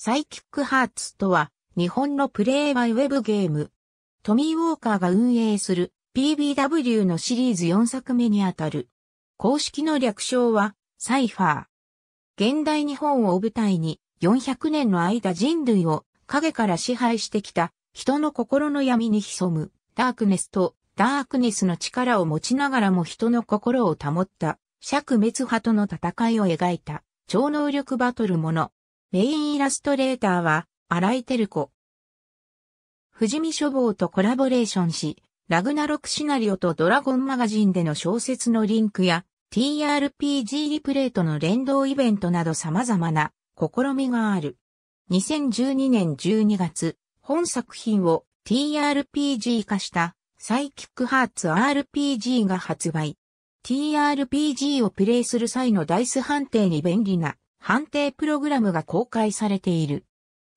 サイキックハーツとは、日本のプレイバイウェブゲーム。トミー・ウォーカーが運営する PBW のシリーズ4作目にあたる。公式の略称は、サイファー。現代日本を舞台に、400年の間人類を影から支配してきた人の心の闇に潜むダークネスとダークネスの力を持ちながらも人の心を保った尺滅派との戦いを描いた超能力バトルものメインイラストレーターは、荒井照子。富士見書房とコラボレーションし、ラグナロクシナリオとドラゴンマガジンでの小説のリンクや、TRPG リプレイとの連動イベントなど様々な試みがある。2012年12月、本作品を TRPG 化したサイキックハーツ RPG が発売。TRPG をプレイする際のダイス判定に便利な判定プログラムが公開されている。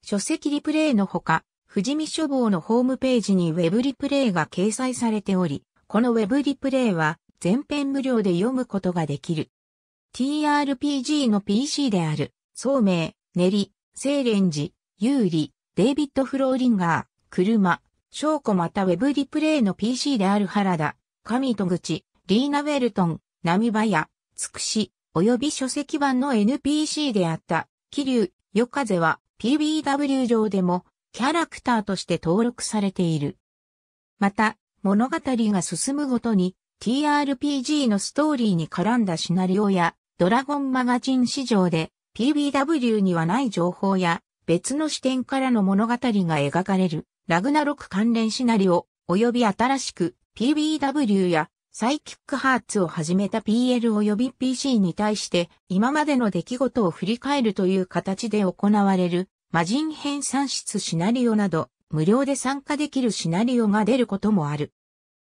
書籍リプレイのほか、富士見書房のホームページにウェブリプレイが掲載されており、このウェブリプレイは全編無料で読むことができる。TRPG の PC である、聡明、練り、セーレンジ、有利、デイビッド・フローリンガー、車、証拠またウェブリプレイの PC である原田、神戸口、リーナ・ウェルトン、波場や、つくし、及び書籍版の NPC であった、桐生、夜風は PBW 上でもキャラクターとして登録されている。また、物語が進むごとに TRPG のストーリーに絡んだシナリオやドラゴンマガジン市場で PBW にはない情報や別の視点からの物語が描かれるラグナロク関連シナリオ及び新しく PBW やサイキックハーツを始めた PL 及び PC に対して今までの出来事を振り返るという形で行われる魔人編算出シナリオなど無料で参加できるシナリオが出ることもある。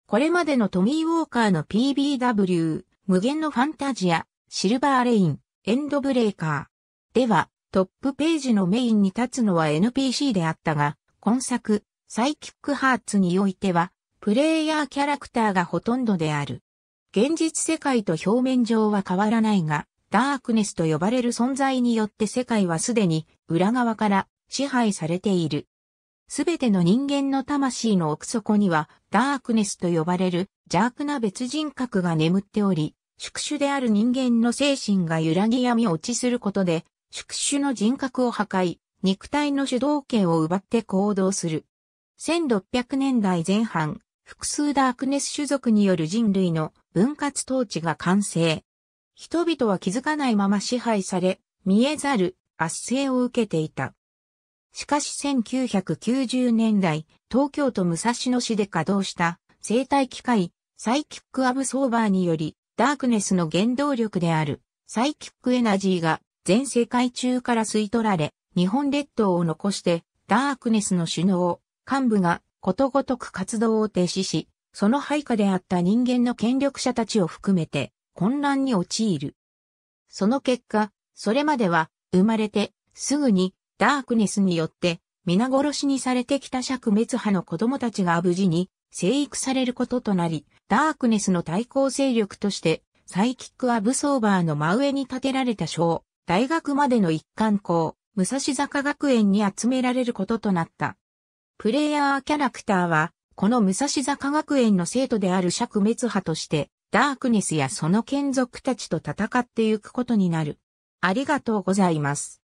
これまでのトミー・ウォーカーの PBW、無限のファンタジア、シルバーレイン、エンドブレーカー。では、トップページのメインに立つのは NPC であったが、今作、サイキックハーツにおいては、プレイヤーキャラクターがほとんどである。現実世界と表面上は変わらないが、ダークネスと呼ばれる存在によって世界はすでに裏側から支配されている。すべての人間の魂の奥底にはダークネスと呼ばれる邪悪な別人格が眠っており、宿主である人間の精神が揺らぎ闇落ちすることで、宿主の人格を破壊、肉体の主導権を奪って行動する。1600年代前半、複数ダークネス種族による人類の分割統治が完成。人々は気づかないまま支配され、見えざる圧政を受けていた。しかし1990年代、東京都武蔵野市で稼働した生体機械、サイキックアブソーバーにより、ダークネスの原動力であるサイキックエナジーが全世界中から吸い取られ、日本列島を残してダークネスの首脳、幹部がことごとく活動を停止し、その配下であった人間の権力者たちを含めて混乱に陥る。その結果、それまでは生まれてすぐにダークネスによって皆殺しにされてきた釈滅派の子供たちが無事に生育されることとなり、ダークネスの対抗勢力としてサイキック・アブソーバーの真上に建てられた小、大学までの一貫校、武蔵坂学園に集められることとなった。プレイヤーキャラクターは、この武蔵坂学園の生徒である灼滅派として、ダークネスやその眷属たちと戦ってゆくことになる。ありがとうございます。